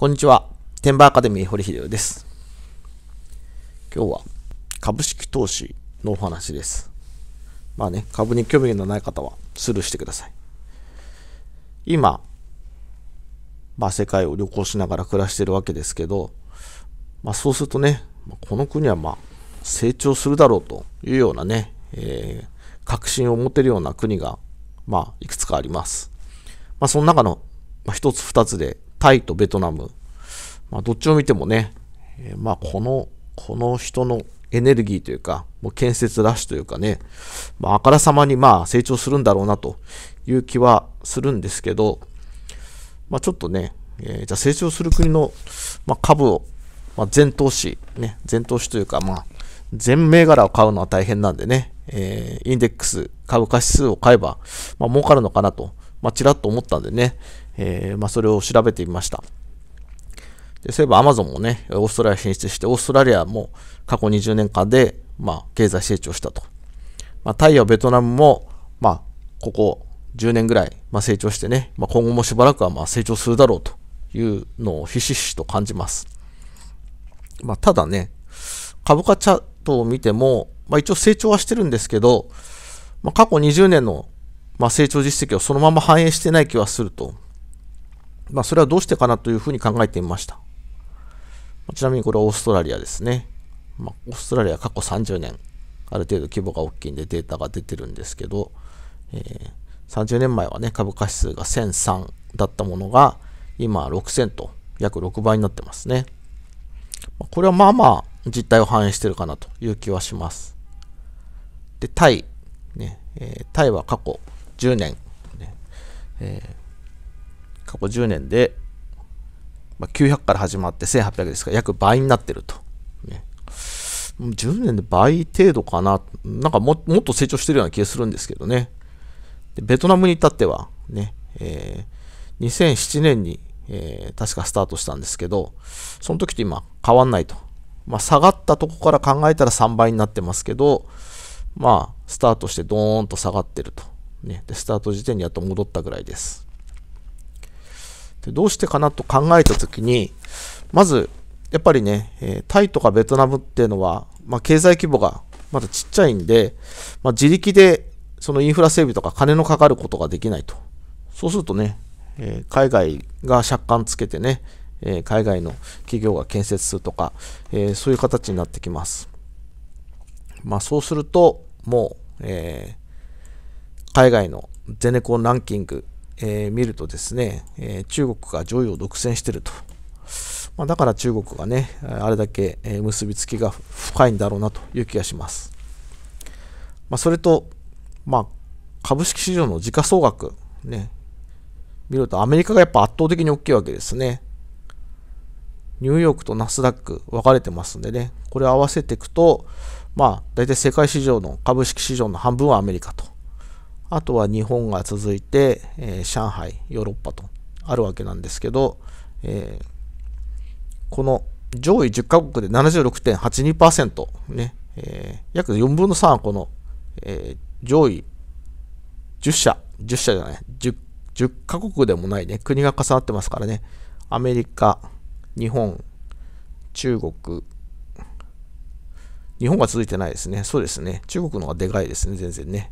こんにちは。テンバーアカデミー堀秀夫です。今日は株式投資のお話です。まあね、株に興味のない方はスルーしてください。今、まあ世界を旅行しながら暮らしてるわけですけど、まあそうするとね、この国はまあ成長するだろうというようなね、えー、確信を持てるような国が、まあいくつかあります。まあその中の一つ二つでタイとベトナム。まあ、どっちを見てもね、えー、まあ、この、この人のエネルギーというか、もう建設ラッシュというかね、まあ、あからさまにまあ成長するんだろうなという気はするんですけど、まあ、ちょっとね、えー、じゃあ成長する国の、まあ、株を、まあ、全投資、ね、全投資というか、まあ、全銘柄を買うのは大変なんでね、えー、インデックス、株価指数を買えば、まあ、儲かるのかなとまあ、ちらっと思ったんでね、えー、まあ、それを調べてみました。でそういえば Amazon もね、オーストラリア進出して、オーストラリアも過去20年間で、まあ、経済成長したと。まあ、タイやベトナムも、まあ、ここ10年ぐらい、まあ、成長してね、まあ、今後もしばらくはまあ成長するだろうというのをひしひしと感じます。まあ、ただね、株価チャートを見ても、まあ、一応成長はしてるんですけど、まあ、過去20年のまあ、成長実績をそのまま反映してない気はすると、まあ、それはどうしてかなというふうに考えてみました。ちなみにこれはオーストラリアですね。まあ、オーストラリアは過去30年、ある程度規模が大きいんでデータが出てるんですけど、えー、30年前はね、株価指数が1003だったものが、今6000と約6倍になってますね。これはまあまあ実態を反映してるかなという気はします。で、タイ、ねえタイは過去10年、えー、過去10年で、まあ、900から始まって1800ですから約倍になってると、ね、10年で倍程度かななんかももっと成長してるような気がするんですけどねでベトナムに至ってはね、えー、2007年に、えー、確かスタートしたんですけどその時と今変わんないと、まあ、下がったとこから考えたら3倍になってますけどまあスタートしてドーンと下がってるとね、でスタート時点にやっと戻ったぐらいです。でどうしてかなと考えたときに、まず、やっぱりね、えタイとかベトナムっていうのは、まあ、経済規模がまだちっちゃいんで、まあ、自力でそのインフラ整備とか金のかかることができないと。そうするとね、え海外が借款つけてね、え海外の企業が建設するとか、えそういう形になってきます。まあ、そうすると、もう、え海外のゼネコンランキング、えー、見るとですね、えー、中国が上位を独占してると。まあ、だから中国がね、あれだけ結びつきが深いんだろうなという気がします。まあ、それと、まあ、株式市場の時価総額、ね、見るとアメリカがやっぱ圧倒的に大きいわけですね。ニューヨークとナスダック分かれてますんでね、これを合わせていくと、まあ、大体世界市場の株式市場の半分はアメリカと。あとは日本が続いて、えー、上海、ヨーロッパとあるわけなんですけど、えー、この上位10カ国で76.82%、ねえー、約4分の3はこの、えー、上位10社、10社じゃない、10, 10カ国でもないね、国が重なってますからね、アメリカ、日本、中国、日本が続いてないですね。そうですね。中国の方がでかいですね、全然ね。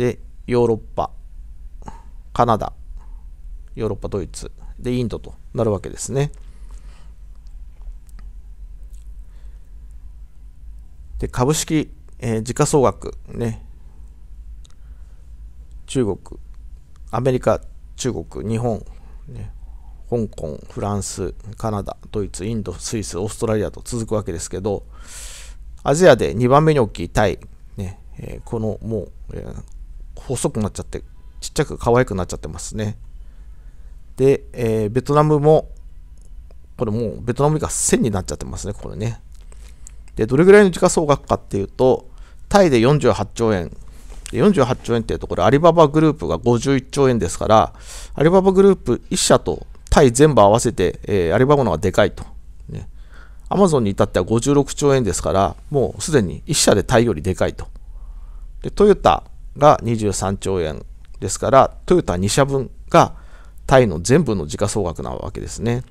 で、ヨーロッパ、カナダ、ヨーロッパ、ドイツ、で、インドとなるわけですね。で、株式、えー、時価総額、ね、中国、アメリカ、中国、日本、ね、香港、フランス、カナダ、ドイツ、インド、スイス、オーストラリアと続くわけですけど、アジアで2番目に大きいタイ、ねえー、このもう、えー、細くなっちゃって、ちっちゃく可愛くなっちゃってますね。で、えー、ベトナムも、これもうベトナムが1000になっちゃってますね、これね。で、どれぐらいの時価総額かっていうと、タイで48兆円、48兆円っていうと、これアリババグループが51兆円ですから、アリババグループ1社とタイ全部合わせて、えー、アリババの方がでかいと。ね、アマゾンに至っては56兆円ですから、もうすでに1社でタイよりでかいと。で、トヨタが23兆円ですから、トヨタ2社分がタイの全部の時価総額なわけですね。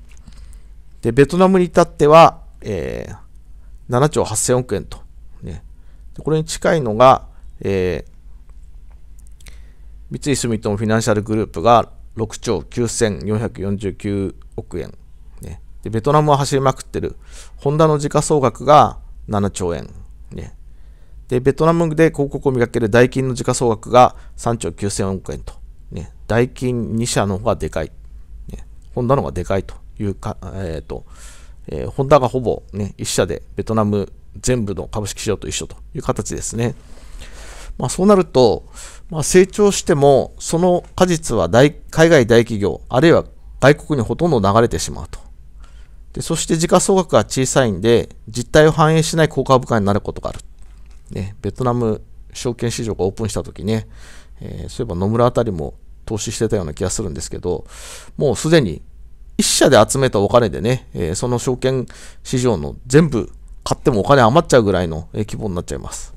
で、ベトナムに至っては、えー、7兆8000億円と、ね。これに近いのが、えー、三井住友フィナンシャルグループが6兆9449億円、ね、で。ベトナムを走りまくってる、ホンダの時価総額が7兆円、ね。で、ベトナムで広告を見かける代金の時価総額が3兆9000億円と。ね、代金2社の方がでかい。ね、ホンダの方がでかいというか、えっ、ー、と、えー、ホンダがほぼ、ね、1社でベトナム全部の株式市場と一緒という形ですね。まあ、そうなると、まあ、成長しても、その果実は大海外大企業、あるいは外国にほとんど流れてしまうと。でそして時価総額が小さいんで、実態を反映しない高価株価になることがある。ね、ベトナム証券市場がオープンした時ね、えー、そういえば野村あたりも投資してたような気がするんですけど、もうすでに1社で集めたお金でね、えー、その証券市場の全部買ってもお金余っちゃうぐらいの規模になっちゃいます。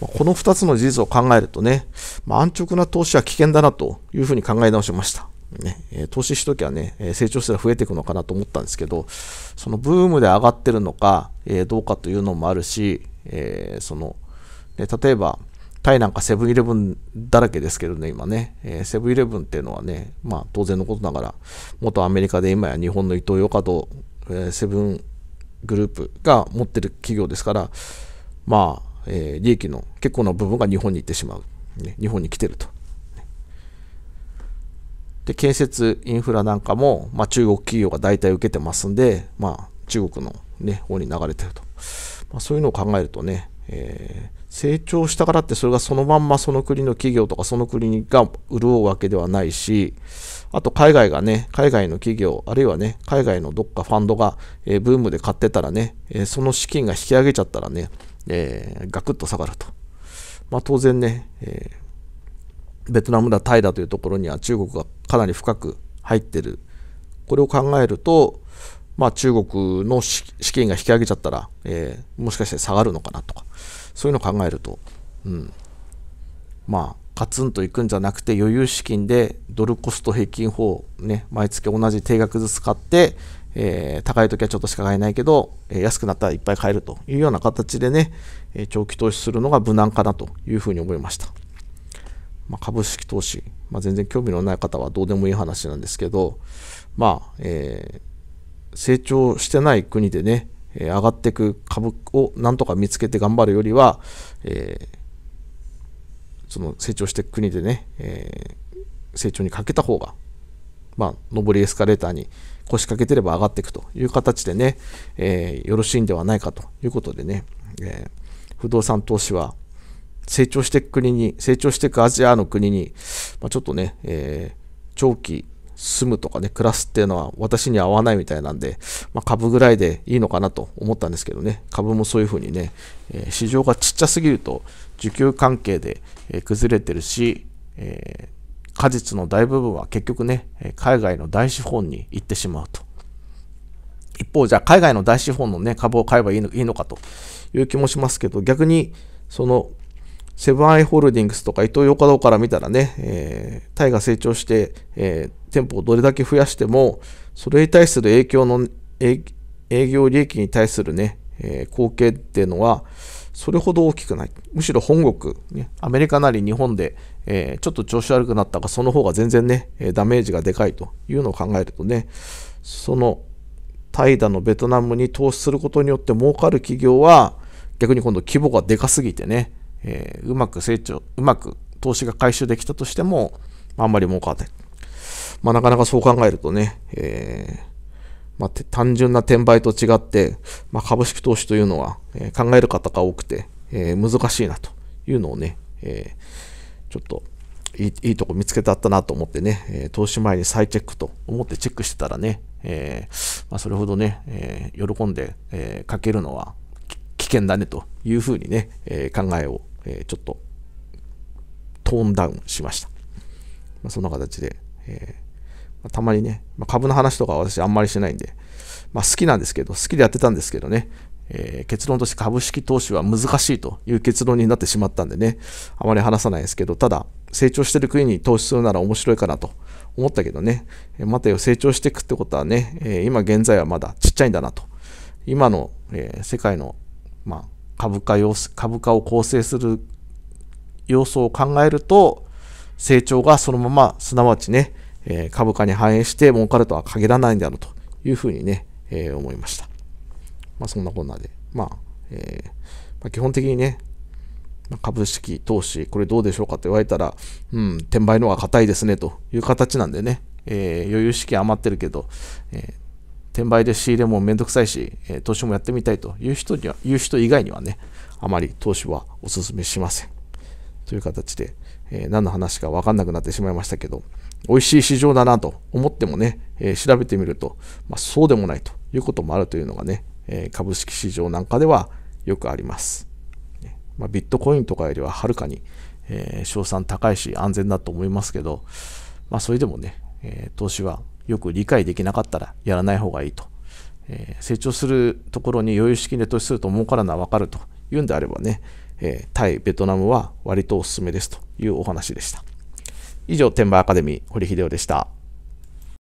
この2つの事実を考えるとね、まあ、安直な投資は危険だなというふうに考え直しました。ね、え投資しときはね、え成長したら増えていくのかなと思ったんですけど、そのブームで上がってるのか、えどうかというのもあるし、えー、その、ね、例えば、タイなんかセブンイレブンだらけですけどね、今ね、えー、セブンイレブンっていうのはね、まあ当然のことながら、元アメリカで今や日本のイトーヨーカドー、えー、セブングループが持ってる企業ですから、まあ、えー、利益の結構な部分が日本に行ってしまう。ね、日本に来てると。で、建設インフラなんかも、まあ中国企業が大体受けてますんで、まあ中国のね、方に流れてると。まあ、そういうのを考えるとね、えー、成長したからってそれがそのまんまその国の企業とかその国が潤うわけではないし、あと海外がね、海外の企業、あるいはね、海外のどっかファンドが、えー、ブームで買ってたらね、えー、その資金が引き上げちゃったらね、えー、ガクッと下がると。まあ、当然ね、えベトナムだ、タイだというところには中国がかなり深く入ってる。これを考えると、まあ、中国の資金が引き上げちゃったら、えー、もしかして下がるのかなとか、そういうのを考えると、うん、まあ、カツンといくんじゃなくて、余裕資金でドルコスト平均法、ね、毎月同じ定額ずつ買って、えー、高い時はちょっとしか買えないけど、えー、安くなったらいっぱい買えるというような形でね、えー、長期投資するのが無難かなというふうに思いました。まあ、株式投資、まあ、全然興味のない方はどうでもいい話なんですけど、まあ、えー成長してない国でね、え上がっていく株をなんとか見つけて頑張るよりは、えー、その成長していく国でね、えー、成長にかけた方が、まあ、上りエスカレーターに腰掛けてれば上がっていくという形でね、えー、よろしいんではないかということでね、え不動産投資は成長していく国に、成長していくアジアの国に、まあ、ちょっとね、え長期住むとかね、暮らすっていうのは私には合わないみたいなんで、まあ、株ぐらいでいいのかなと思ったんですけどね、株もそういうふうにね、えー、市場がちっちゃすぎると需給関係で、え崩れてるし、えー、果実の大部分は結局ね、海外の大資本に行ってしまうと。一方、じゃあ海外の大資本の、ね、株を買えばいいのいいのかという気もしますけど、逆にそのセブンアイ・ホールディングスとか伊東洋華堂から見たらね、えー、タイが成長して、えー、店舗をどれだけ増やしても、それに対する影響の、営業利益に対するね、えー、貢献っていうのは、それほど大きくない。むしろ本国、ね、アメリカなり日本で、えー、ちょっと調子悪くなったか、その方が全然ね、ダメージがでかいというのを考えるとね、そのタイだのベトナムに投資することによって儲かる企業は、逆に今度規模がでかすぎてね、えー、うまく成長、うまく投資が回収できたとしても、あんまり儲かってない。まあ、なかなかそう考えるとね、えーまあ、単純な転売と違って、まあ、株式投資というのは、えー、考える方が多くて、えー、難しいなというのをね、えー、ちょっといいいいとこ見つけたったなと思ってね、え投資前に再チェックと思ってチェックしてたらね、えまあ、それほどね、え喜んで、えー、かけるのは危険だねというふうにね、え考えをえー、ちょっとトーンダウンしました。まあ、そんな形で、えー、まあ、たまにね、まあ、株の話とかは私あんまりしてないんで、まあ、好きなんですけど、好きでやってたんですけどね、えー、結論として株式投資は難しいという結論になってしまったんでね、あまり話さないですけど、ただ、成長してる国に投資するなら面白いかなと思ったけどね、えー、待てよ、成長していくってことはね、えー、今現在はまだちっちゃいんだなと。今の、え世界の、まあ、株価を株価を構成する要素を考えると、成長がそのまま、すなわちね、えー、株価に反映して儲かるとは限らないんだろうというふうにね、えー、思いました。まあ、そんなこんなで、まあ、えー、まあ、基本的にね、株式投資、これどうでしょうかと言われたら、うん、転売のは硬いですねという形なんでね、えー、余裕資金余ってるけど、え転売で仕入れもめんどくさいし、え投資もやってみたいという人には、いう人以外にはね、あまり投資はお勧めしません。という形で、え何の話か分かんなくなってしまいましたけど、美味しい市場だなと思ってもね、え調べてみると、まあ、そうでもないということもあるというのがね、え株式市場なんかではよくあります。まあ、ビットコインとかよりははるかに、えー、賞賛高いし安全だと思いますけど、まあ、それでもね、えー、投資はよく理解できなかったらやらない方がいいと。えー、成長するところに余裕資金で投資すると儲からのはわかるというんであればね、えー、タイ、ベトナムは割とおすすめですというお話でした。以上、天馬アカデミー、堀秀夫でした。